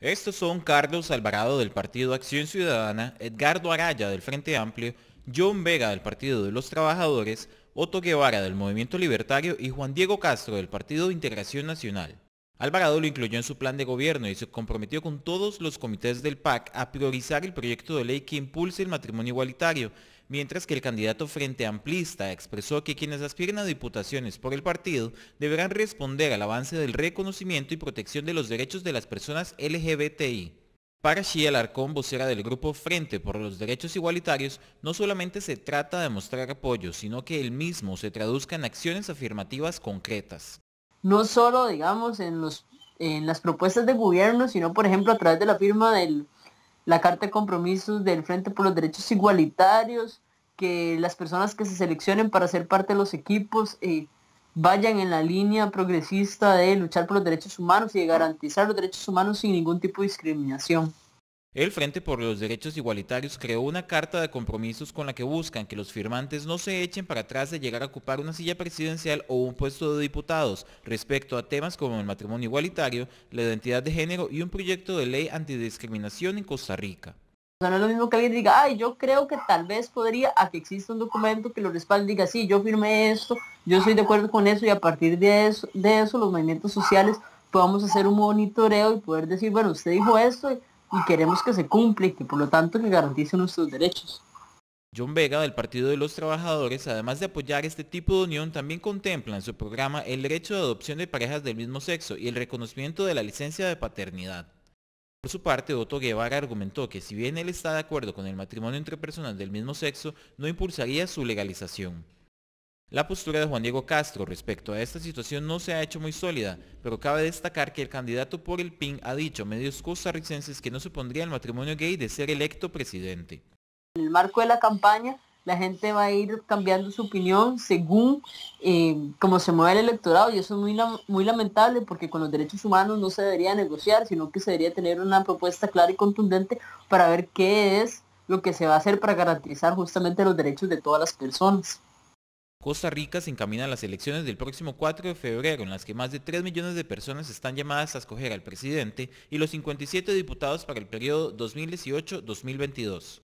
Estos son Carlos Alvarado del Partido Acción Ciudadana, Edgardo Araya del Frente Amplio, John Vega del Partido de los Trabajadores, Otto Guevara del Movimiento Libertario y Juan Diego Castro del Partido de Integración Nacional. Alvarado lo incluyó en su plan de gobierno y se comprometió con todos los comités del PAC a priorizar el proyecto de ley que impulse el matrimonio igualitario, mientras que el candidato Frente Amplista expresó que quienes aspiren a diputaciones por el partido deberán responder al avance del reconocimiento y protección de los derechos de las personas LGBTI. Para Shia Alarcón, vocera del grupo Frente por los Derechos Igualitarios, no solamente se trata de mostrar apoyo, sino que el mismo se traduzca en acciones afirmativas concretas no solo, digamos, en, los, en las propuestas de gobierno, sino, por ejemplo, a través de la firma de la Carta de Compromisos del Frente por los Derechos Igualitarios, que las personas que se seleccionen para ser parte de los equipos eh, vayan en la línea progresista de luchar por los derechos humanos y de garantizar los derechos humanos sin ningún tipo de discriminación. El Frente por los Derechos Igualitarios creó una carta de compromisos con la que buscan que los firmantes no se echen para atrás de llegar a ocupar una silla presidencial o un puesto de diputados respecto a temas como el matrimonio igualitario, la identidad de género y un proyecto de ley antidiscriminación en Costa Rica. no es lo mismo que alguien diga, ay, yo creo que tal vez podría, a que exista un documento que lo respalde, diga, sí, yo firmé esto, yo estoy de acuerdo con eso y a partir de eso, de eso los movimientos sociales podamos hacer un monitoreo y poder decir, bueno, usted dijo esto. Y y queremos que se cumpla y que por lo tanto que garantice nuestros derechos. John Vega del Partido de los Trabajadores, además de apoyar este tipo de unión, también contempla en su programa el derecho de adopción de parejas del mismo sexo y el reconocimiento de la licencia de paternidad. Por su parte, Otto Guevara argumentó que si bien él está de acuerdo con el matrimonio entre personas del mismo sexo, no impulsaría su legalización. La postura de Juan Diego Castro respecto a esta situación no se ha hecho muy sólida, pero cabe destacar que el candidato por el PIN ha dicho a medios costarricenses que no supondría el matrimonio gay de ser electo presidente. En el marco de la campaña, la gente va a ir cambiando su opinión según eh, cómo se mueve el electorado y eso es muy lamentable porque con los derechos humanos no se debería negociar, sino que se debería tener una propuesta clara y contundente para ver qué es lo que se va a hacer para garantizar justamente los derechos de todas las personas. Costa Rica se encamina a las elecciones del próximo 4 de febrero, en las que más de 3 millones de personas están llamadas a escoger al presidente y los 57 diputados para el periodo 2018-2022.